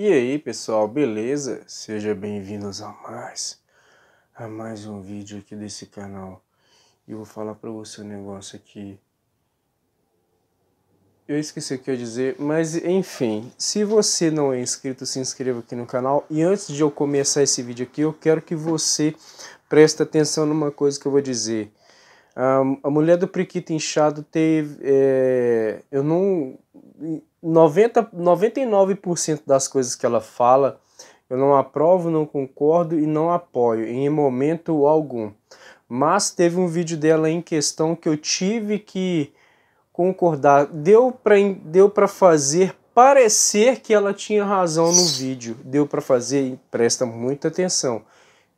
E aí pessoal, beleza? Seja bem-vindos a mais a mais um vídeo aqui desse canal. E vou falar para você um negócio aqui. Eu esqueci o que eu ia dizer, mas enfim, se você não é inscrito, se inscreva aqui no canal. E antes de eu começar esse vídeo aqui, eu quero que você preste atenção numa coisa que eu vou dizer. A, a mulher do Priquito Inchado teve. É, eu não 90, 99% das coisas que ela fala, eu não aprovo, não concordo e não apoio em momento algum. Mas teve um vídeo dela em questão que eu tive que concordar. Deu para deu fazer parecer que ela tinha razão no vídeo. Deu para fazer, presta muita atenção,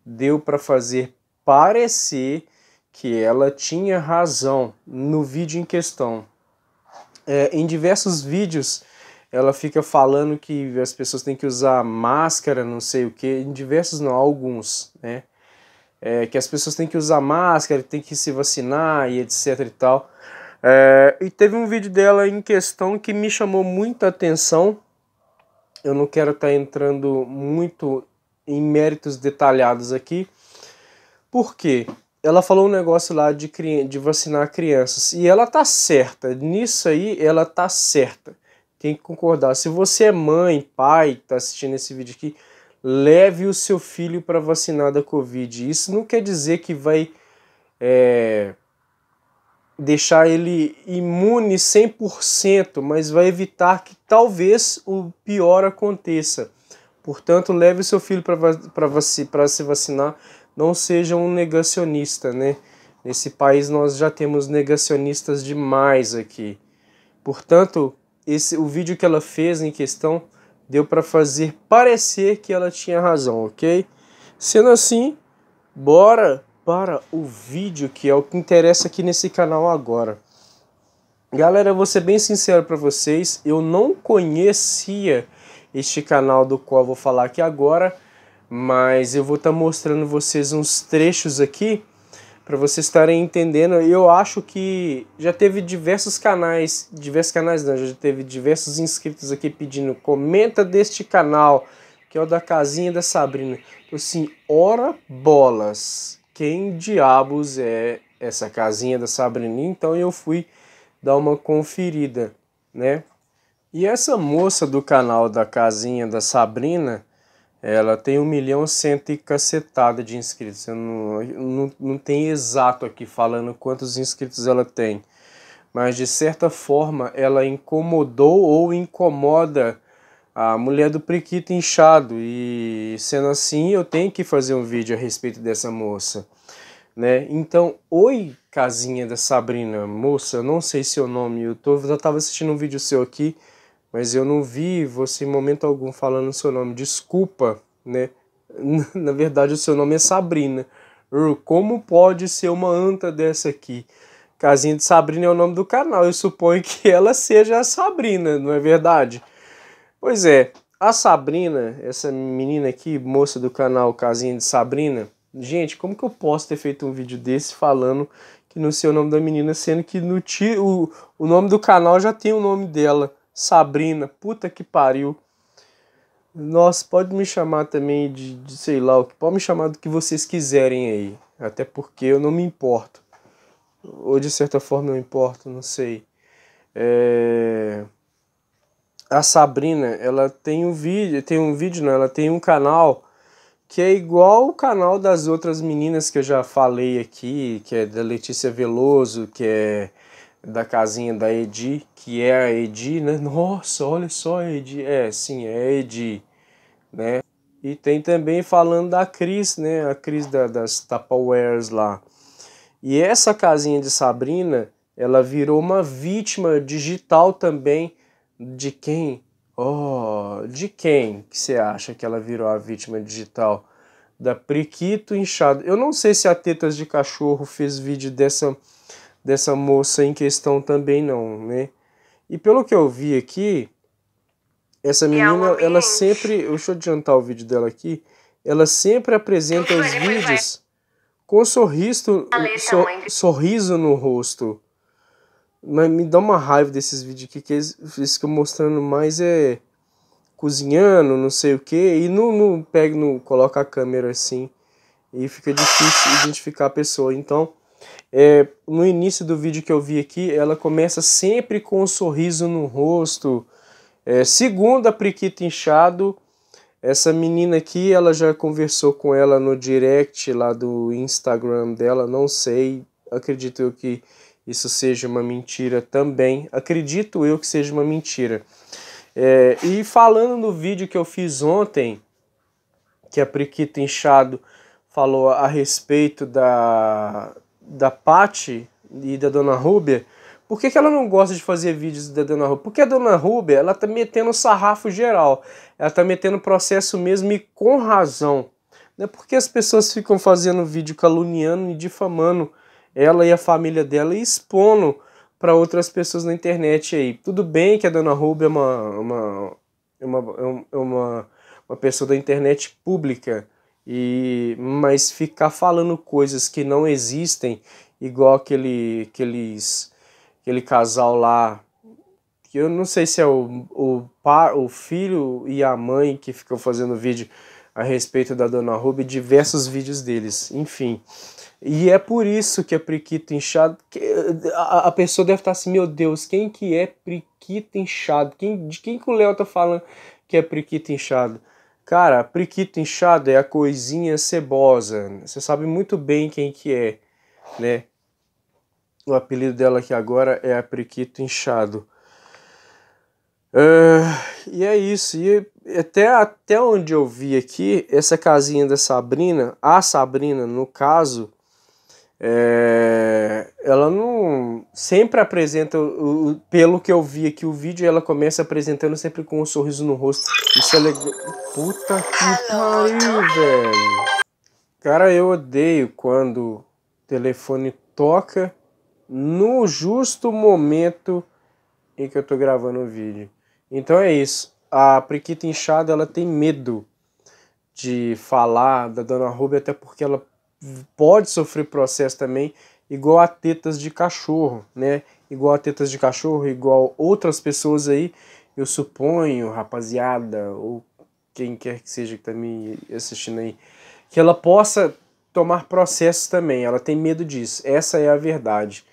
deu para fazer parecer que ela tinha razão no vídeo em questão. É, em diversos vídeos ela fica falando que as pessoas têm que usar máscara, não sei o que, em diversos não, alguns, né? É, que as pessoas têm que usar máscara, têm que se vacinar e etc e tal. É, e teve um vídeo dela em questão que me chamou muita atenção. Eu não quero estar tá entrando muito em méritos detalhados aqui, porque ela falou um negócio lá de, de vacinar crianças. E ela tá certa. Nisso aí, ela tá certa. Tem que concordar. Se você é mãe, pai, tá assistindo esse vídeo aqui, leve o seu filho para vacinar da Covid. Isso não quer dizer que vai é, deixar ele imune 100%, mas vai evitar que talvez o pior aconteça. Portanto, leve o seu filho para vac se vacinar não seja um negacionista, né? Nesse país nós já temos negacionistas demais aqui. Portanto, esse o vídeo que ela fez em questão deu para fazer parecer que ela tinha razão, ok? Sendo assim, bora para o vídeo que é o que interessa aqui nesse canal agora. Galera, eu vou ser bem sincero para vocês, eu não conhecia este canal do qual vou falar aqui agora mas eu vou estar tá mostrando vocês uns trechos aqui para vocês estarem entendendo. Eu acho que já teve diversos canais, diversos canais não, já teve diversos inscritos aqui pedindo comenta deste canal, que é o da casinha da Sabrina. Então, assim, ora bolas, quem diabos é essa casinha da Sabrina? Então eu fui dar uma conferida, né? E essa moça do canal da casinha da Sabrina, ela tem 1 milhão cento e cacetada de inscritos. Eu não, não, não tem exato aqui falando quantos inscritos ela tem. Mas de certa forma ela incomodou ou incomoda a mulher do Priquito inchado. E sendo assim, eu tenho que fazer um vídeo a respeito dessa moça. Né? Então, oi, casinha da Sabrina, moça, não sei seu nome, eu, tô, eu tava assistindo um vídeo seu aqui mas eu não vi você em momento algum falando o seu nome. Desculpa, né? Na verdade, o seu nome é Sabrina. Como pode ser uma anta dessa aqui? Casinha de Sabrina é o nome do canal. Eu suponho que ela seja a Sabrina, não é verdade? Pois é, a Sabrina, essa menina aqui, moça do canal Casinha de Sabrina. Gente, como que eu posso ter feito um vídeo desse falando que não sei o nome da menina, sendo que no ti, o, o nome do canal já tem o nome dela? Sabrina, puta que pariu. Nossa, pode me chamar também de, de sei lá o que. Pode me chamar do que vocês quiserem aí. Até porque eu não me importo. Ou de certa forma eu importo, não sei. É... A Sabrina, ela tem um vídeo, tem um vídeo, não, ela tem um canal que é igual o canal das outras meninas que eu já falei aqui, que é da Letícia Veloso, que é da casinha da Edi, que é a Edi, né? Nossa, olha só a Edi. É, sim, é a Edi, né? E tem também falando da Cris, né? A Cris da, das Tupperwares lá. E essa casinha de Sabrina, ela virou uma vítima digital também de quem? Oh, de quem que você acha que ela virou a vítima digital? Da Priquito Inchado. Eu não sei se a Tetas de Cachorro fez vídeo dessa dessa moça em questão também não, né? E pelo que eu vi aqui, essa é menina, é ela sempre, deixa eu adiantar o vídeo dela aqui, ela sempre apresenta os vídeos com sorriso, so, sorriso no rosto. Mas me dá uma raiva desses vídeos aqui, que eles, ficam mostrando mais é cozinhando, não sei o que, e não, não pega, não coloca a câmera assim, e fica difícil identificar a pessoa. Então, é, no início do vídeo que eu vi aqui, ela começa sempre com um sorriso no rosto. É, segundo a Priquita Inchado, essa menina aqui, ela já conversou com ela no direct lá do Instagram dela, não sei, acredito eu que isso seja uma mentira também, acredito eu que seja uma mentira. É, e falando no vídeo que eu fiz ontem, que a Priquita Inchado falou a respeito da, da Patti e da Dona Rubia, por que, que, ela não gosta de fazer vídeos da Dona Rubia? Porque a Dona Rubia, ela tá metendo sarrafo geral. Ela tá metendo processo mesmo e com razão. Não é porque as pessoas ficam fazendo vídeo caluniando e difamando ela e a família dela e expondo para outras pessoas na internet aí. Tudo bem que a Dona Rubia é uma, uma, é uma, é é uma, uma pessoa da internet pública, e, mas ficar falando coisas que não existem, igual aquele, aqueles, aquele casal lá, que eu não sei se é o, o, par, o filho e a mãe que ficam fazendo vídeo a respeito da Dona Ruby, diversos vídeos deles, enfim. E é por isso que é Priquita inchado. Que a, a, pessoa deve estar assim, meu Deus, quem que é Priquita inchado? Quem, de quem que o Léo tá falando que é Priquita inchado? Cara, priquito inchado é a coisinha cebosa. Você sabe muito bem quem que é, né? O apelido dela aqui agora é a priquito inchado. Uh, e é isso. E até, até onde eu vi aqui, essa casinha da Sabrina, a Sabrina no caso, é, ela não sempre apresenta, o, pelo que eu vi aqui o vídeo, ela começa apresentando sempre com um sorriso no rosto. Isso é legal. Puta que pariu, velho. Cara, eu odeio quando o telefone toca no justo momento em que eu tô gravando o vídeo. Então é isso. A Priquita Inchada, ela tem medo de falar da Dona Ruby, até porque ela pode sofrer processo também, igual a tetas de cachorro, né? Igual a tetas de cachorro, igual outras pessoas aí, eu suponho, rapaziada, ou quem quer que seja que tá me assistindo aí, que ela possa tomar processo também, ela tem medo disso, essa é a verdade,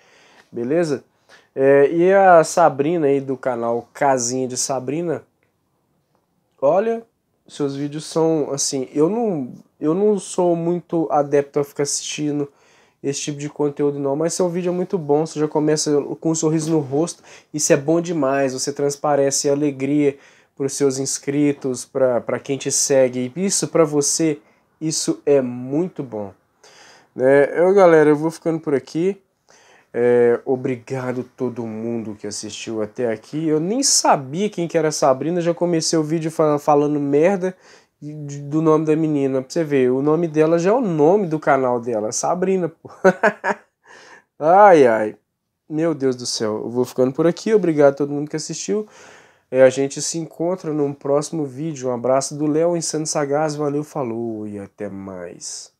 beleza? É, e a Sabrina aí do canal Casinha de Sabrina, olha, seus vídeos são assim, eu não eu não sou muito adepto a ficar assistindo esse tipo de conteúdo não, mas seu vídeo é muito bom, você já começa com um sorriso no rosto, isso é bom demais, você transparece alegria para os seus inscritos, para quem te segue, e isso para você, isso é muito bom. Né? Eu galera, eu vou ficando por aqui. É, obrigado todo mundo que assistiu até aqui. Eu nem sabia quem que era Sabrina, já comecei o vídeo falando, falando merda do nome da menina. Pra você ver, o nome dela já é o nome do canal dela, Sabrina, pô. ai, ai. Meu Deus do céu, eu vou ficando por aqui. Obrigado a todo mundo que assistiu. É, a gente se encontra num próximo vídeo. Um abraço do Léo Insano Sagaz. Valeu, falou e até mais.